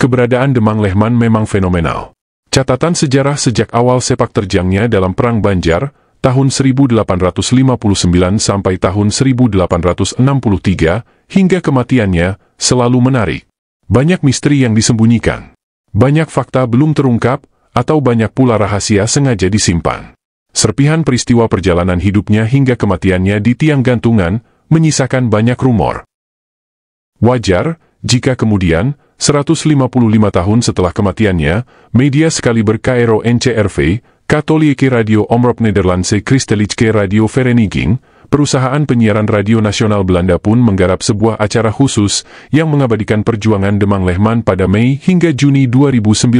Keberadaan Demang Lehman memang fenomenal. Catatan sejarah sejak awal sepak terjangnya dalam Perang Banjar, tahun 1859 sampai tahun 1863, hingga kematiannya, selalu menarik. Banyak misteri yang disembunyikan. Banyak fakta belum terungkap, atau banyak pula rahasia sengaja disimpan. Serpihan peristiwa perjalanan hidupnya hingga kematiannya di tiang gantungan, menyisakan banyak rumor. Wajar, jika kemudian, 155 tahun setelah kematiannya, media sekali berkairo NCRV, Katolike Radio Omrop Nederlandse Christelijke Radio Vereniging, perusahaan penyiaran radio nasional Belanda pun menggarap sebuah acara khusus yang mengabadikan perjuangan Demang Lehman pada Mei hingga Juni 2019.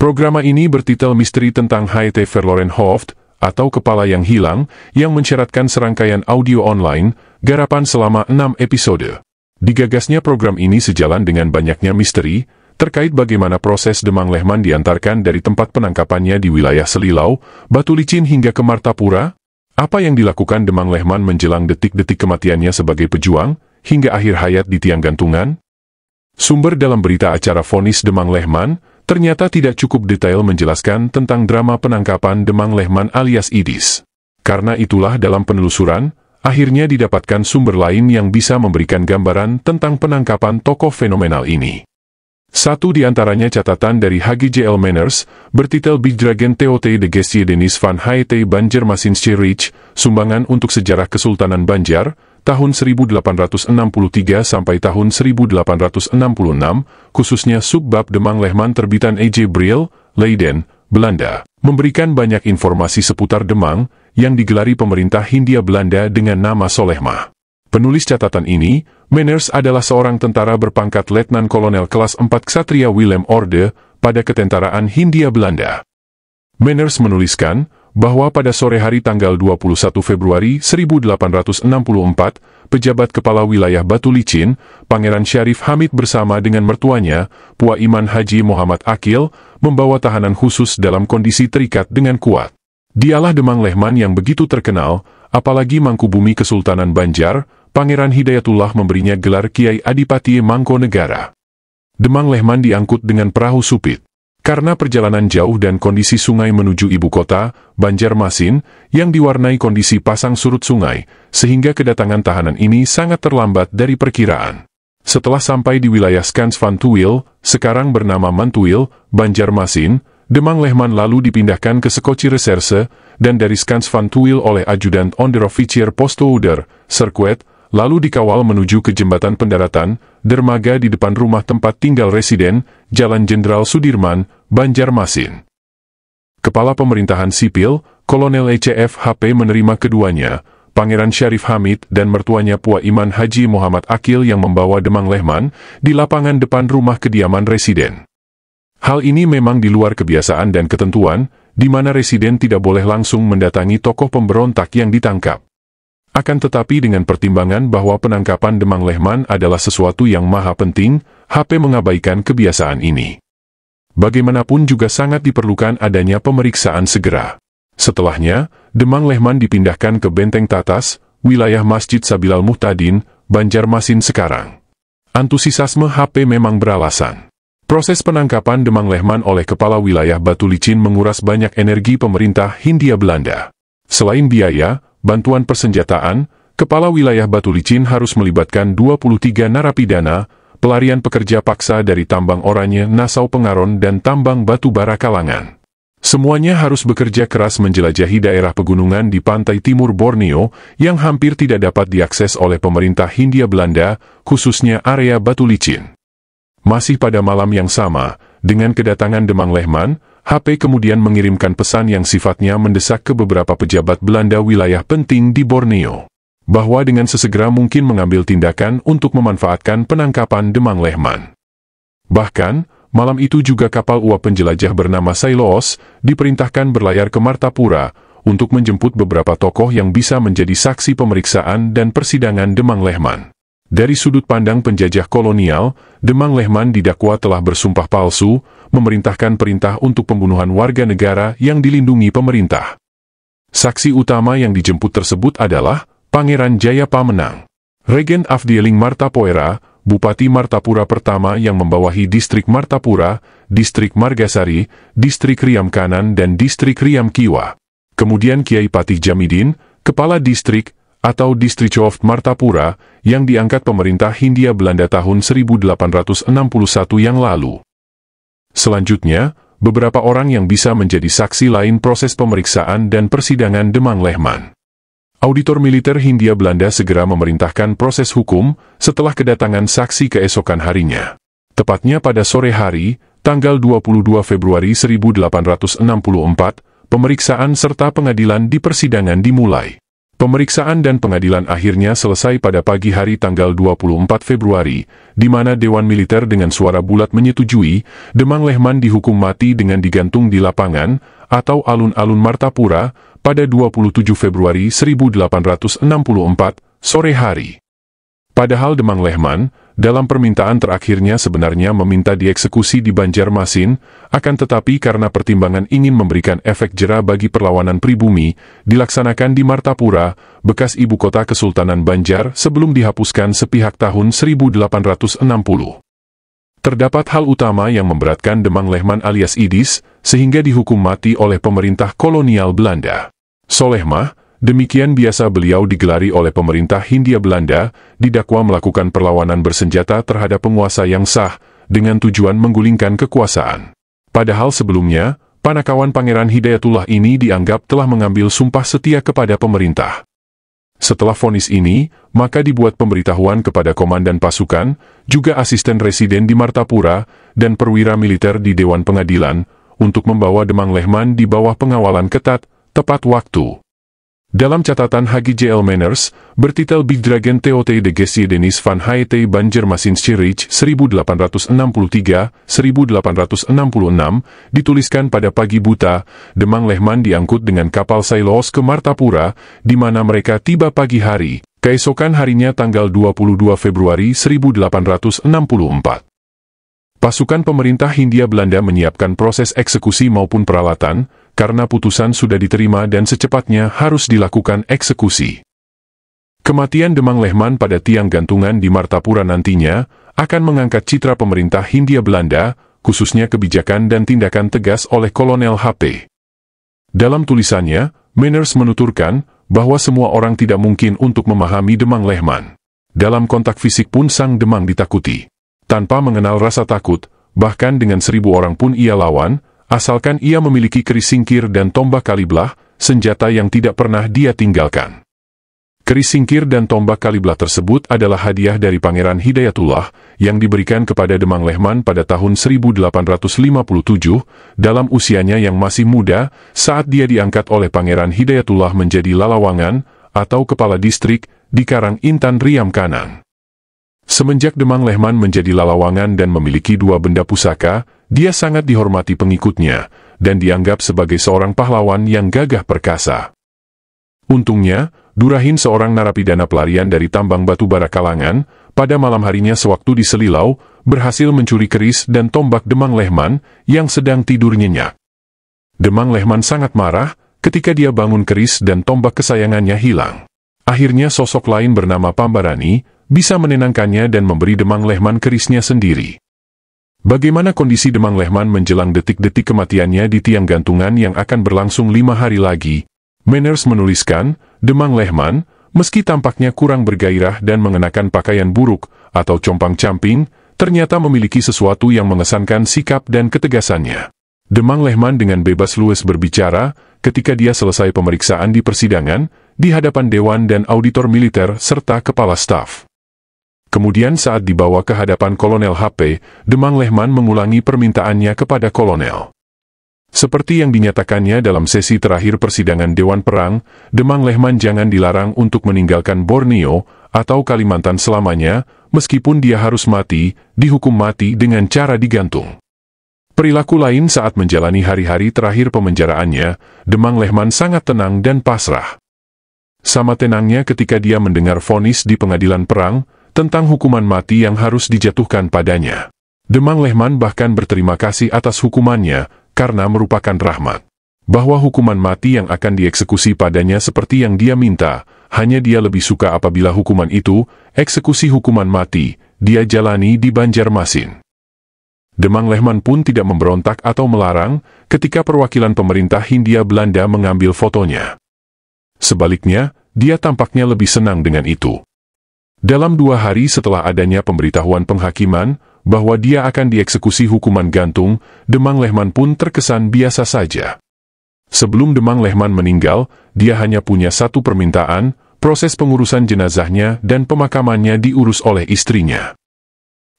Program ini bertitel Misteri tentang H.T. Verloren Hoft, atau Kepala yang Hilang, yang mensyaratkan serangkaian audio online, garapan selama enam episode. Digagasnya program ini sejalan dengan banyaknya misteri terkait bagaimana proses Demang Lehman diantarkan dari tempat penangkapannya di wilayah Selilau, Batu Licin hingga ke Martapura, apa yang dilakukan Demang Lehman menjelang detik-detik kematiannya sebagai pejuang, hingga akhir hayat di tiang gantungan? Sumber dalam berita acara fonis Demang Lehman ternyata tidak cukup detail menjelaskan tentang drama penangkapan Demang Lehman alias Idis. Karena itulah dalam penelusuran, akhirnya didapatkan sumber lain yang bisa memberikan gambaran tentang penangkapan tokoh fenomenal ini. Satu di antaranya catatan dari Hagi J.L. Manners, bertitel Big Dragon T.O.T. de Gessie Denis van Hayte Banjarmasinske Rich, Sumbangan untuk Sejarah Kesultanan Banjar, tahun 1863 sampai tahun 1866, khususnya subbab Demang Lehman terbitan E.J. Briel, Leiden, Belanda, memberikan banyak informasi seputar Demang, yang digelari pemerintah Hindia Belanda dengan nama Solehma. Penulis catatan ini, Meners adalah seorang tentara berpangkat Letnan Kolonel kelas 4 Ksatria Willem Orde pada ketentaraan Hindia Belanda. Meners menuliskan bahwa pada sore hari tanggal 21 Februari 1864, pejabat kepala wilayah Batu Licin, Pangeran Syarif Hamid bersama dengan mertuanya, Pua Iman Haji Muhammad Akil, membawa tahanan khusus dalam kondisi terikat dengan kuat. Dialah Demang Lehman yang begitu terkenal, apalagi Mangku Bumi Kesultanan Banjar, Pangeran Hidayatullah memberinya gelar Kiai Adipati Negara. Demang Lehman diangkut dengan perahu supit. Karena perjalanan jauh dan kondisi sungai menuju ibu kota, Banjarmasin, yang diwarnai kondisi pasang surut sungai, sehingga kedatangan tahanan ini sangat terlambat dari perkiraan. Setelah sampai di wilayah Skansvantuil, sekarang bernama Mantuil, Banjarmasin, Demang Lehman lalu dipindahkan ke Sekoci Reserse dan dari Skans Van Tuil oleh Ajudan Onderofficier Postouder, Serkuet, lalu dikawal menuju ke jembatan pendaratan, dermaga di depan rumah tempat tinggal residen, Jalan Jenderal Sudirman, Banjarmasin. Kepala Pemerintahan Sipil, Kolonel ECF HP menerima keduanya, Pangeran Syarif Hamid dan mertuanya Pua Iman Haji Muhammad Akil yang membawa Demang Lehman di lapangan depan rumah kediaman residen. Hal ini memang di luar kebiasaan dan ketentuan, di mana residen tidak boleh langsung mendatangi tokoh pemberontak yang ditangkap. Akan tetapi dengan pertimbangan bahwa penangkapan Demang Lehman adalah sesuatu yang maha penting, HP mengabaikan kebiasaan ini. Bagaimanapun juga sangat diperlukan adanya pemeriksaan segera. Setelahnya, Demang Lehman dipindahkan ke Benteng Tatas, wilayah Masjid Sabilal Muhtadin, Banjarmasin sekarang. Antusiasme HP memang beralasan. Proses penangkapan Demang Lehman oleh Kepala Wilayah Batu Licin menguras banyak energi pemerintah Hindia Belanda. Selain biaya, bantuan persenjataan, Kepala Wilayah Batu Licin harus melibatkan 23 narapidana, pelarian pekerja paksa dari tambang Oranye, Nasau Pengaron dan tambang batu bara Kalangan. Semuanya harus bekerja keras menjelajahi daerah pegunungan di pantai timur Borneo yang hampir tidak dapat diakses oleh pemerintah Hindia Belanda, khususnya area Batu Licin. Masih pada malam yang sama, dengan kedatangan Demang Lehman, HP kemudian mengirimkan pesan yang sifatnya mendesak ke beberapa pejabat Belanda wilayah penting di Borneo. Bahwa dengan sesegera mungkin mengambil tindakan untuk memanfaatkan penangkapan Demang Lehman. Bahkan, malam itu juga kapal uap penjelajah bernama Sailos diperintahkan berlayar ke Martapura untuk menjemput beberapa tokoh yang bisa menjadi saksi pemeriksaan dan persidangan Demang Lehman. Dari sudut pandang penjajah kolonial, Demang Lehman didakwa telah bersumpah palsu, memerintahkan perintah untuk pembunuhan warga negara yang dilindungi pemerintah. Saksi utama yang dijemput tersebut adalah Pangeran Jaya Pamenang, Regen Afdieling Martapoeira, Bupati Martapura pertama yang membawahi distrik Martapura, distrik Margasari, distrik Riam Kanan dan distrik Riam Kiwa. Kemudian Kiai Patih Jamidin, Kepala Distrik atau District of Martapura, yang diangkat pemerintah Hindia Belanda tahun 1861 yang lalu. Selanjutnya, beberapa orang yang bisa menjadi saksi lain proses pemeriksaan dan persidangan Demang Lehman. Auditor militer Hindia Belanda segera memerintahkan proses hukum setelah kedatangan saksi keesokan harinya. Tepatnya pada sore hari, tanggal 22 Februari 1864, pemeriksaan serta pengadilan di persidangan dimulai. Pemeriksaan dan pengadilan akhirnya selesai pada pagi hari tanggal 24 Februari, di mana Dewan Militer dengan suara bulat menyetujui, Demang Lehman dihukum mati dengan digantung di lapangan, atau alun-alun Martapura, pada 27 Februari 1864, sore hari. Padahal Demang Lehman, dalam permintaan terakhirnya sebenarnya meminta dieksekusi di Banjarmasin, akan tetapi karena pertimbangan ingin memberikan efek jera bagi perlawanan pribumi, dilaksanakan di Martapura, bekas ibu kota Kesultanan Banjar sebelum dihapuskan sepihak tahun 1860. Terdapat hal utama yang memberatkan Demang Lehman alias Idis, sehingga dihukum mati oleh pemerintah kolonial Belanda. Solehmah, Demikian biasa beliau digelari oleh pemerintah Hindia Belanda, didakwa melakukan perlawanan bersenjata terhadap penguasa yang sah, dengan tujuan menggulingkan kekuasaan. Padahal sebelumnya, panakawan Pangeran Hidayatullah ini dianggap telah mengambil sumpah setia kepada pemerintah. Setelah vonis ini, maka dibuat pemberitahuan kepada komandan pasukan, juga asisten residen di Martapura, dan perwira militer di Dewan Pengadilan, untuk membawa Demang Lehman di bawah pengawalan ketat, tepat waktu. Dalam catatan HGJL Manners, bertitel Big Dragon TOT de Gessie Denis van Hayte Banjermasin Sirich 1863-1866 dituliskan pada pagi buta, Demang Lehman diangkut dengan kapal Sailos ke Martapura, di mana mereka tiba pagi hari, keesokan harinya tanggal 22 Februari 1864. Pasukan pemerintah Hindia Belanda menyiapkan proses eksekusi maupun peralatan, karena putusan sudah diterima dan secepatnya harus dilakukan eksekusi. Kematian Demang Lehman pada tiang gantungan di Martapura nantinya akan mengangkat citra pemerintah Hindia Belanda, khususnya kebijakan dan tindakan tegas oleh Kolonel HP. Dalam tulisannya, Manners menuturkan bahwa semua orang tidak mungkin untuk memahami Demang Lehman. Dalam kontak fisik pun sang Demang ditakuti. Tanpa mengenal rasa takut, bahkan dengan seribu orang pun ia lawan, Asalkan ia memiliki keris singkir dan tombak kaliblah, senjata yang tidak pernah dia tinggalkan. Keris singkir dan tombak kaliblah tersebut adalah hadiah dari Pangeran Hidayatullah yang diberikan kepada Demang Lehman pada tahun 1857 dalam usianya yang masih muda saat dia diangkat oleh Pangeran Hidayatullah menjadi lalawangan atau kepala distrik di Karang Intan Riam Kanang. Semenjak Demang Lehman menjadi lalawangan dan memiliki dua benda pusaka, dia sangat dihormati pengikutnya dan dianggap sebagai seorang pahlawan yang gagah perkasa. Untungnya, Durahin seorang narapidana pelarian dari tambang batu bara kalangan, pada malam harinya sewaktu di Selilau, berhasil mencuri keris dan tombak Demang Lehman yang sedang tidur nyenyak. Demang Lehman sangat marah ketika dia bangun keris dan tombak kesayangannya hilang. Akhirnya sosok lain bernama Pambarani bisa menenangkannya dan memberi Demang Lehman kerisnya sendiri. Bagaimana kondisi Demang Lehman menjelang detik-detik kematiannya di tiang gantungan yang akan berlangsung lima hari lagi? Manners menuliskan, Demang Lehman, meski tampaknya kurang bergairah dan mengenakan pakaian buruk atau compang-camping, ternyata memiliki sesuatu yang mengesankan sikap dan ketegasannya. Demang Lehman dengan bebas luwes berbicara ketika dia selesai pemeriksaan di persidangan, di hadapan Dewan dan Auditor Militer serta Kepala Staf. Kemudian saat dibawa ke hadapan Kolonel HP, Demang Lehman mengulangi permintaannya kepada Kolonel. Seperti yang dinyatakannya dalam sesi terakhir persidangan Dewan Perang, Demang Lehman jangan dilarang untuk meninggalkan Borneo atau Kalimantan selamanya, meskipun dia harus mati, dihukum mati dengan cara digantung. Perilaku lain saat menjalani hari-hari terakhir pemenjaraannya, Demang Lehman sangat tenang dan pasrah. Sama tenangnya ketika dia mendengar vonis di pengadilan perang, tentang hukuman mati yang harus dijatuhkan padanya. Demang Lehman bahkan berterima kasih atas hukumannya karena merupakan rahmat. Bahwa hukuman mati yang akan dieksekusi padanya seperti yang dia minta, hanya dia lebih suka apabila hukuman itu, eksekusi hukuman mati, dia jalani di Banjarmasin. Demang Lehman pun tidak memberontak atau melarang ketika perwakilan pemerintah Hindia Belanda mengambil fotonya. Sebaliknya, dia tampaknya lebih senang dengan itu. Dalam dua hari setelah adanya pemberitahuan penghakiman bahwa dia akan dieksekusi hukuman gantung, Demang Lehman pun terkesan biasa saja. Sebelum Demang Lehman meninggal, dia hanya punya satu permintaan, proses pengurusan jenazahnya dan pemakamannya diurus oleh istrinya.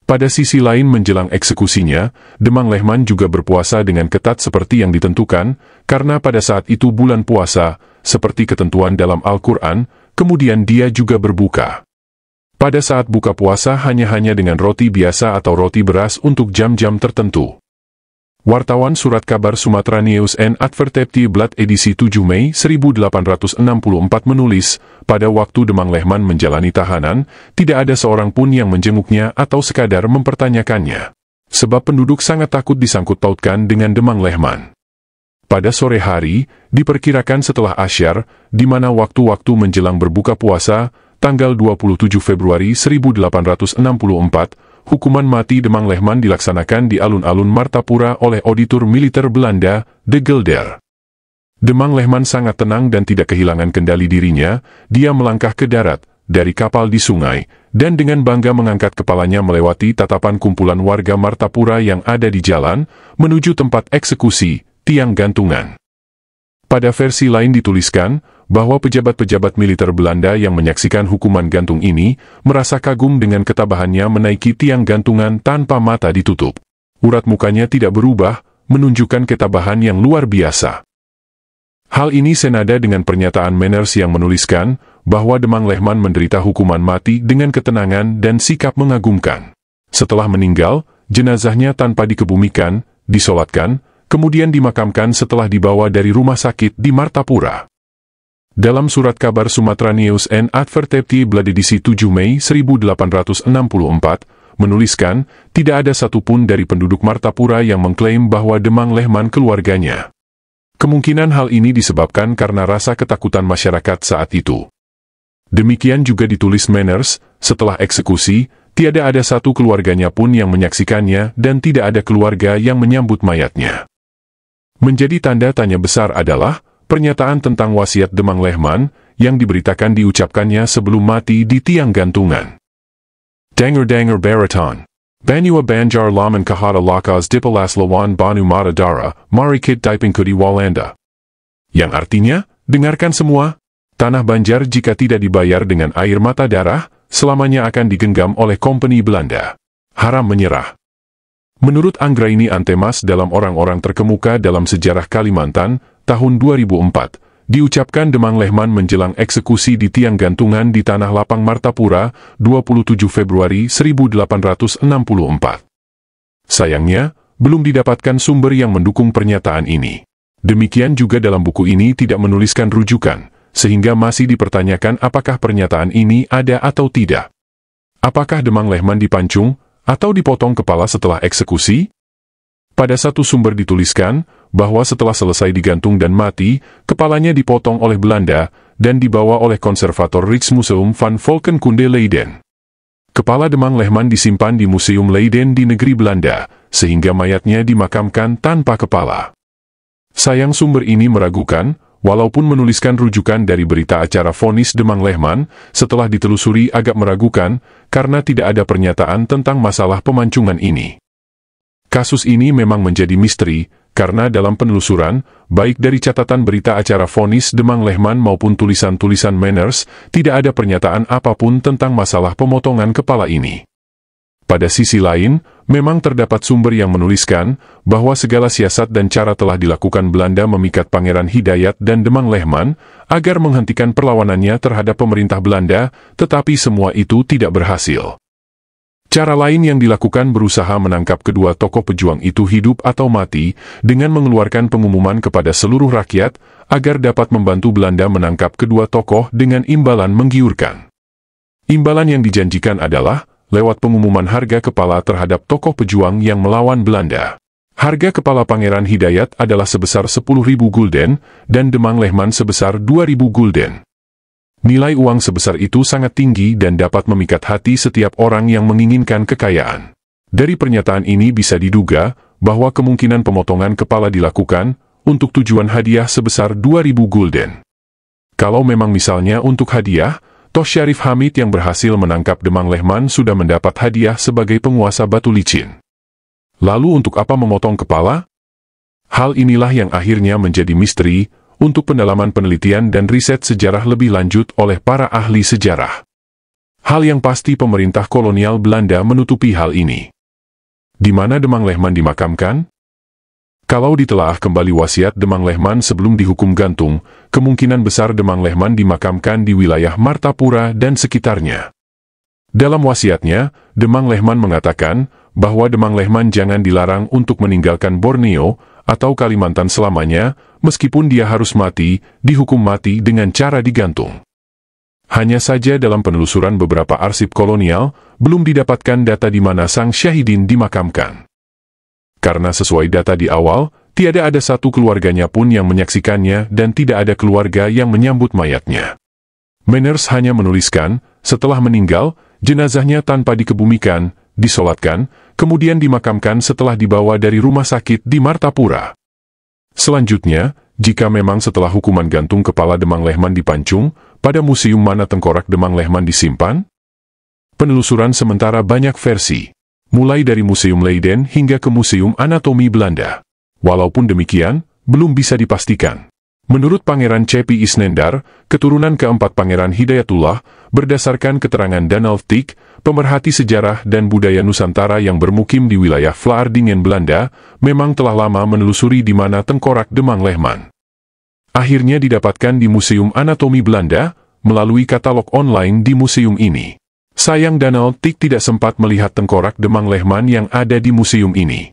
Pada sisi lain menjelang eksekusinya, Demang Lehman juga berpuasa dengan ketat seperti yang ditentukan, karena pada saat itu bulan puasa, seperti ketentuan dalam Al-Quran, kemudian dia juga berbuka. Pada saat buka puasa hanya-hanya dengan roti biasa atau roti beras untuk jam-jam tertentu. Wartawan Surat Kabar Sumatera News and Advertepti Blad edisi 7 Mei 1864 menulis, pada waktu Demang Lehman menjalani tahanan, tidak ada seorang pun yang menjenguknya atau sekadar mempertanyakannya. Sebab penduduk sangat takut disangkut tautkan dengan Demang Lehman. Pada sore hari, diperkirakan setelah asyar, di mana waktu-waktu menjelang berbuka puasa, tanggal 27 Februari 1864, hukuman mati Demang Lehman dilaksanakan di alun-alun Martapura oleh auditor militer Belanda, De Gelder. Demang Lehman sangat tenang dan tidak kehilangan kendali dirinya, dia melangkah ke darat, dari kapal di sungai, dan dengan bangga mengangkat kepalanya melewati tatapan kumpulan warga Martapura yang ada di jalan, menuju tempat eksekusi, tiang gantungan. Pada versi lain dituliskan, bahwa pejabat-pejabat militer Belanda yang menyaksikan hukuman gantung ini merasa kagum dengan ketabahannya menaiki tiang gantungan tanpa mata ditutup. Urat mukanya tidak berubah, menunjukkan ketabahan yang luar biasa. Hal ini senada dengan pernyataan Manners yang menuliskan bahwa Demang Lehman menderita hukuman mati dengan ketenangan dan sikap mengagumkan. Setelah meninggal, jenazahnya tanpa dikebumikan, disolatkan, kemudian dimakamkan setelah dibawa dari rumah sakit di Martapura. Dalam surat kabar Sumatera News and Advertepti Bladidisi 7 Mei 1864, menuliskan, tidak ada satupun dari penduduk Martapura yang mengklaim bahwa Demang Lehman keluarganya. Kemungkinan hal ini disebabkan karena rasa ketakutan masyarakat saat itu. Demikian juga ditulis Manners, setelah eksekusi, tiada ada satu keluarganya pun yang menyaksikannya dan tidak ada keluarga yang menyambut mayatnya. Menjadi tanda tanya besar adalah, Pernyataan tentang wasiat Demang Lehman yang diberitakan diucapkannya sebelum mati di tiang gantungan. Danger Danger Baraton Banua Banjar Laman Kahada Lakas Dipalas Lawan Banu Kit Marikit Dipingkudi Walanda. Yang artinya, dengarkan semua, tanah Banjar jika tidak dibayar dengan air mata darah, selamanya akan digenggam oleh kompeni Belanda. Haram menyerah. Menurut Anggraini Antemas dalam orang-orang terkemuka dalam sejarah Kalimantan, tahun 2004, diucapkan Demang Lehman menjelang eksekusi di tiang gantungan di Tanah Lapang Martapura, 27 Februari 1864. Sayangnya, belum didapatkan sumber yang mendukung pernyataan ini. Demikian juga dalam buku ini tidak menuliskan rujukan, sehingga masih dipertanyakan apakah pernyataan ini ada atau tidak. Apakah Demang Lehman dipancung atau dipotong kepala setelah eksekusi? Pada satu sumber dituliskan, bahwa setelah selesai digantung dan mati, kepalanya dipotong oleh Belanda dan dibawa oleh konservator Rijksmuseum van Volkenkunde Leiden. Kepala Demang Lehman disimpan di Museum Leiden di negeri Belanda, sehingga mayatnya dimakamkan tanpa kepala. Sayang sumber ini meragukan, walaupun menuliskan rujukan dari berita acara vonis Demang Lehman, setelah ditelusuri agak meragukan, karena tidak ada pernyataan tentang masalah pemancungan ini. Kasus ini memang menjadi misteri, karena dalam penelusuran, baik dari catatan berita acara fonis Demang Lehman maupun tulisan-tulisan Manners, tidak ada pernyataan apapun tentang masalah pemotongan kepala ini. Pada sisi lain, memang terdapat sumber yang menuliskan bahwa segala siasat dan cara telah dilakukan Belanda memikat Pangeran Hidayat dan Demang Lehman agar menghentikan perlawanannya terhadap pemerintah Belanda, tetapi semua itu tidak berhasil. Cara lain yang dilakukan berusaha menangkap kedua tokoh pejuang itu hidup atau mati dengan mengeluarkan pengumuman kepada seluruh rakyat agar dapat membantu Belanda menangkap kedua tokoh dengan imbalan menggiurkan. Imbalan yang dijanjikan adalah lewat pengumuman harga kepala terhadap tokoh pejuang yang melawan Belanda. Harga kepala Pangeran Hidayat adalah sebesar 10.000 gulden dan Demang Lehman sebesar 2.000 gulden. Nilai uang sebesar itu sangat tinggi dan dapat memikat hati setiap orang yang menginginkan kekayaan. Dari pernyataan ini bisa diduga bahwa kemungkinan pemotongan kepala dilakukan untuk tujuan hadiah sebesar 2000 gulden. Kalau memang misalnya untuk hadiah, Toh Syarif Hamid yang berhasil menangkap Demang Lehman sudah mendapat hadiah sebagai penguasa batu licin. Lalu untuk apa memotong kepala? Hal inilah yang akhirnya menjadi misteri untuk pendalaman penelitian dan riset sejarah lebih lanjut oleh para ahli sejarah. Hal yang pasti pemerintah kolonial Belanda menutupi hal ini. Di mana Demang Lehman dimakamkan? Kalau ditelaah kembali wasiat Demang Lehman sebelum dihukum gantung, kemungkinan besar Demang Lehman dimakamkan di wilayah Martapura dan sekitarnya. Dalam wasiatnya, Demang Lehman mengatakan bahwa Demang Lehman jangan dilarang untuk meninggalkan Borneo atau Kalimantan selamanya meskipun dia harus mati, dihukum mati dengan cara digantung. Hanya saja dalam penelusuran beberapa arsip kolonial, belum didapatkan data di mana sang Syahidin dimakamkan. Karena sesuai data di awal, tiada ada satu keluarganya pun yang menyaksikannya dan tidak ada keluarga yang menyambut mayatnya. Manners hanya menuliskan, setelah meninggal, jenazahnya tanpa dikebumikan, disolatkan, kemudian dimakamkan setelah dibawa dari rumah sakit di Martapura. Selanjutnya, jika memang setelah hukuman gantung kepala Demang Lehman dipancung, pada museum mana tengkorak Demang Lehman disimpan? Penelusuran sementara banyak versi, mulai dari Museum Leiden hingga ke Museum Anatomi Belanda. Walaupun demikian, belum bisa dipastikan. Menurut Pangeran Cepi Isnendar, keturunan keempat Pangeran Hidayatullah, berdasarkan keterangan Danal Tik, pemerhati sejarah dan budaya Nusantara yang bermukim di wilayah Vlaardingen Belanda, memang telah lama menelusuri di mana tengkorak Demang Lehman. Akhirnya didapatkan di Museum Anatomi Belanda, melalui katalog online di museum ini. Sayang Danal Tik tidak sempat melihat tengkorak Demang Lehman yang ada di museum ini.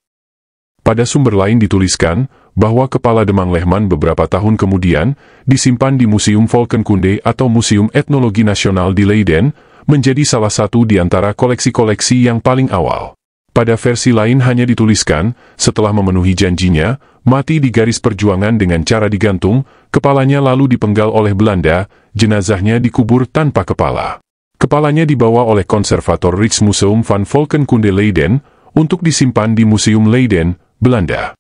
Pada sumber lain dituliskan bahwa kepala Demang Lehman beberapa tahun kemudian disimpan di Museum Volkenkunde atau Museum Etnologi Nasional di Leiden, menjadi salah satu di antara koleksi-koleksi yang paling awal. Pada versi lain hanya dituliskan, setelah memenuhi janjinya, mati di garis perjuangan dengan cara digantung, kepalanya lalu dipenggal oleh Belanda, jenazahnya dikubur tanpa kepala. Kepalanya dibawa oleh konservator Rijksmuseum van Volkenkunde Leiden untuk disimpan di Museum Leiden, Belanda.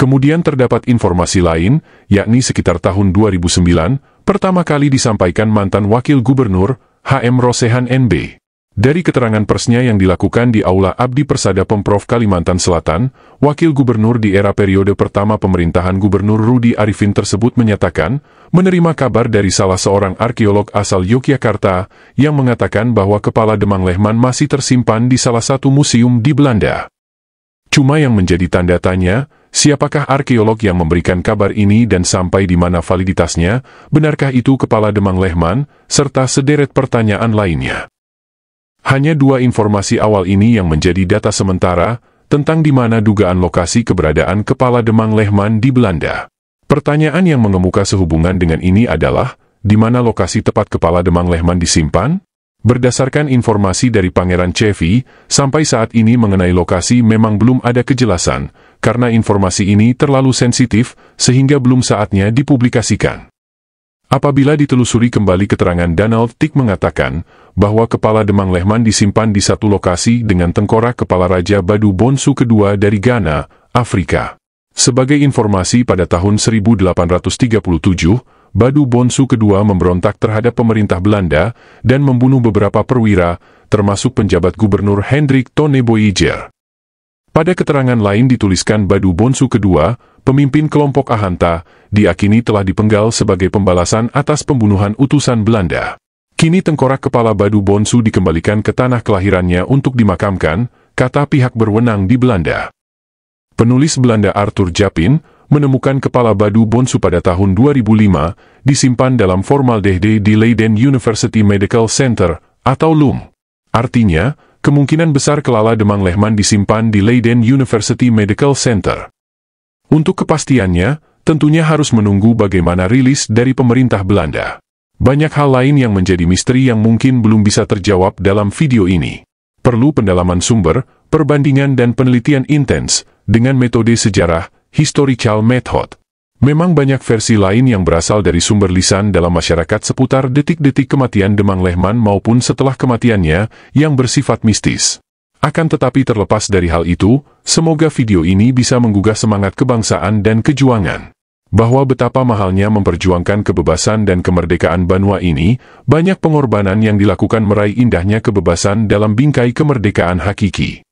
Kemudian terdapat informasi lain, yakni sekitar tahun 2009, pertama kali disampaikan mantan Wakil Gubernur, H.M. Rosehan NB. Dari keterangan persnya yang dilakukan di Aula Abdi Persada Pemprov Kalimantan Selatan, Wakil Gubernur di era periode pertama pemerintahan Gubernur Rudi Arifin tersebut menyatakan, menerima kabar dari salah seorang arkeolog asal Yogyakarta, yang mengatakan bahwa kepala Demang Lehman masih tersimpan di salah satu museum di Belanda. Cuma yang menjadi tanda tanya, siapakah arkeolog yang memberikan kabar ini dan sampai di mana validitasnya, benarkah itu kepala Demang Lehman, serta sederet pertanyaan lainnya. Hanya dua informasi awal ini yang menjadi data sementara tentang di mana dugaan lokasi keberadaan kepala Demang Lehman di Belanda. Pertanyaan yang mengemuka sehubungan dengan ini adalah, di mana lokasi tepat kepala Demang Lehman disimpan? Berdasarkan informasi dari Pangeran Chevy, sampai saat ini mengenai lokasi memang belum ada kejelasan, karena informasi ini terlalu sensitif, sehingga belum saatnya dipublikasikan. Apabila ditelusuri kembali keterangan Donald Tick mengatakan bahwa kepala Demang Lehman disimpan di satu lokasi dengan tengkorak kepala Raja Badu Bonsu kedua dari Ghana, Afrika. Sebagai informasi pada tahun 1837, Badu Bonsu kedua memberontak terhadap pemerintah Belanda dan membunuh beberapa perwira, termasuk penjabat gubernur Hendrik Toneboijer. Pada keterangan lain dituliskan Badu Bonsu kedua, pemimpin kelompok Ahanta, diakini telah dipenggal sebagai pembalasan atas pembunuhan utusan Belanda. Kini tengkorak kepala Badu Bonsu dikembalikan ke tanah kelahirannya untuk dimakamkan, kata pihak berwenang di Belanda. Penulis Belanda Arthur Japin menemukan kepala badu Bonsu pada tahun 2005, disimpan dalam formaldehyde di Leiden University Medical Center, atau LUM. Artinya, kemungkinan besar kelala demang Lehman disimpan di Leiden University Medical Center. Untuk kepastiannya, tentunya harus menunggu bagaimana rilis dari pemerintah Belanda. Banyak hal lain yang menjadi misteri yang mungkin belum bisa terjawab dalam video ini. Perlu pendalaman sumber, perbandingan dan penelitian intens dengan metode sejarah Historical Method Memang banyak versi lain yang berasal dari sumber lisan dalam masyarakat seputar detik-detik kematian Demang Lehman maupun setelah kematiannya, yang bersifat mistis. Akan tetapi terlepas dari hal itu, semoga video ini bisa menggugah semangat kebangsaan dan kejuangan. Bahwa betapa mahalnya memperjuangkan kebebasan dan kemerdekaan Banua ini, banyak pengorbanan yang dilakukan meraih indahnya kebebasan dalam bingkai kemerdekaan hakiki.